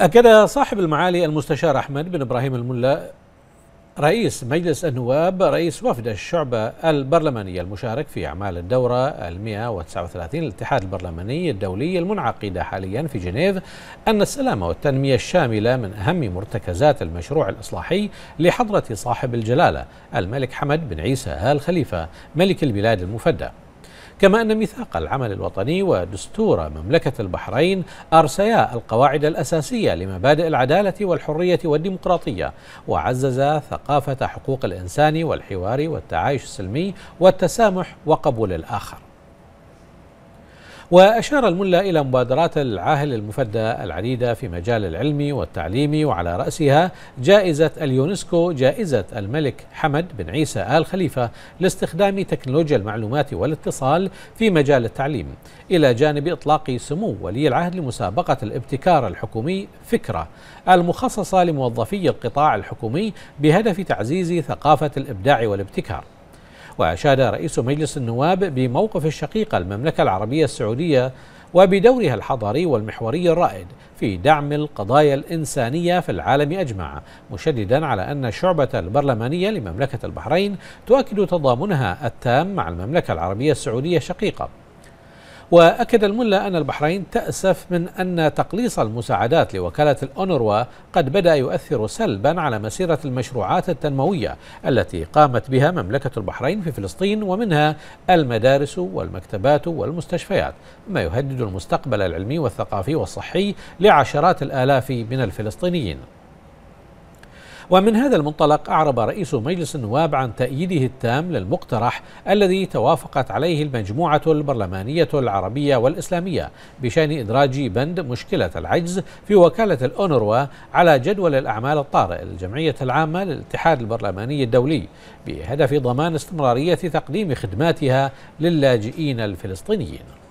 أكد صاحب المعالي المستشار أحمد بن إبراهيم الملا رئيس مجلس النواب رئيس وفد الشعبة البرلمانية المشارك في أعمال الدورة 139 للاتحاد البرلماني الدولي المنعقدة حاليا في جنيف أن السلامة والتنمية الشاملة من أهم مرتكزات المشروع الإصلاحي لحضرة صاحب الجلالة الملك حمد بن عيسى آل خليفة ملك البلاد المفدى كما أن ميثاق العمل الوطني ودستور مملكة البحرين أرسيا القواعد الأساسية لمبادئ العدالة والحرية والديمقراطية وعززا ثقافة حقوق الإنسان والحوار والتعايش السلمي والتسامح وقبول الآخر وأشار الملا إلى مبادرات العاهل المفدى العديدة في مجال العلمي والتعليمي وعلى رأسها جائزة اليونسكو جائزة الملك حمد بن عيسى آل خليفة لاستخدام تكنولوجيا المعلومات والاتصال في مجال التعليم إلى جانب إطلاق سمو ولي العهد لمسابقة الابتكار الحكومي فكرة المخصصة لموظفي القطاع الحكومي بهدف تعزيز ثقافة الإبداع والابتكار وأشاد رئيس مجلس النواب بموقف الشقيقة المملكة العربية السعودية وبدورها الحضاري والمحوري الرائد في دعم القضايا الإنسانية في العالم أجمع مشددا على أن الشعبة البرلمانية لمملكة البحرين تؤكد تضامنها التام مع المملكة العربية السعودية الشقيقة وأكد الملا أن البحرين تأسف من أن تقليص المساعدات لوكالة الأونروا قد بدأ يؤثر سلبا على مسيرة المشروعات التنموية التي قامت بها مملكة البحرين في فلسطين ومنها المدارس والمكتبات والمستشفيات ما يهدد المستقبل العلمي والثقافي والصحي لعشرات الآلاف من الفلسطينيين ومن هذا المنطلق أعرب رئيس مجلس النواب عن تأييده التام للمقترح الذي توافقت عليه المجموعة البرلمانية العربية والإسلامية بشأن إدراج بند مشكلة العجز في وكالة الأونروا على جدول الأعمال الطارئ للجمعية العامة للاتحاد البرلماني الدولي بهدف ضمان استمرارية تقديم خدماتها للاجئين الفلسطينيين